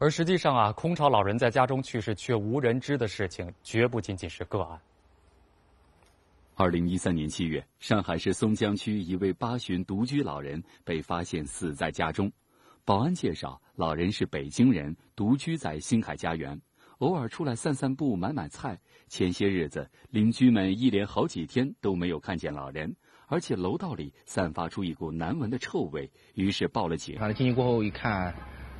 而实际上啊，空巢老人在家中去世却无人知的事情，绝不仅仅是个案。二零一三年七月，上海市松江区一位八旬独居老人被发现死在家中。保安介绍，老人是北京人，独居在星海家园，偶尔出来散散步、买买菜。前些日子，邻居们一连好几天都没有看见老人，而且楼道里散发出一股难闻的臭味，于是报了警。进去过后一看。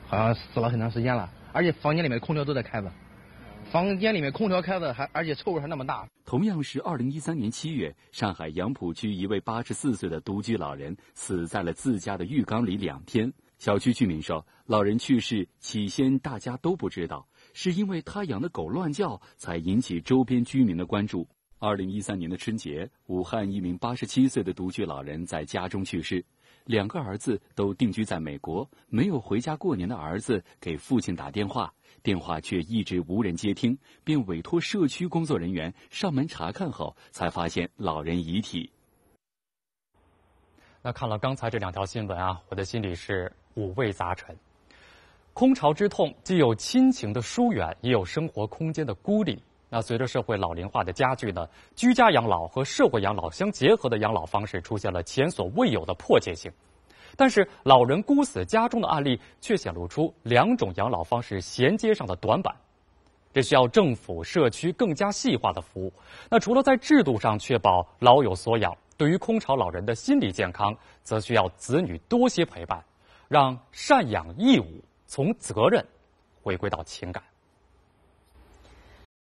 好像死了很长时间了，而且房间里面空调都在开着，房间里面空调开着还而且臭味还那么大。同样是二零一三年七月，上海杨浦区一位八十四岁的独居老人死在了自家的浴缸里两天。小区居民说，老人去世起先大家都不知道，是因为他养的狗乱叫才引起周边居民的关注。二零一三年的春节，武汉一名八十七岁的独居老人在家中去世，两个儿子都定居在美国，没有回家过年的儿子给父亲打电话，电话却一直无人接听，便委托社区工作人员上门查看后，才发现老人遗体。那看了刚才这两条新闻啊，我的心里是五味杂陈，空巢之痛既有亲情的疏远，也有生活空间的孤立。那随着社会老龄化的加剧呢，居家养老和社会养老相结合的养老方式出现了前所未有的迫切性，但是老人孤死家中的案例却显露出两种养老方式衔接上的短板，这需要政府、社区更加细化的服务。那除了在制度上确保老有所养，对于空巢老人的心理健康，则需要子女多些陪伴，让赡养义务从责任回归到情感。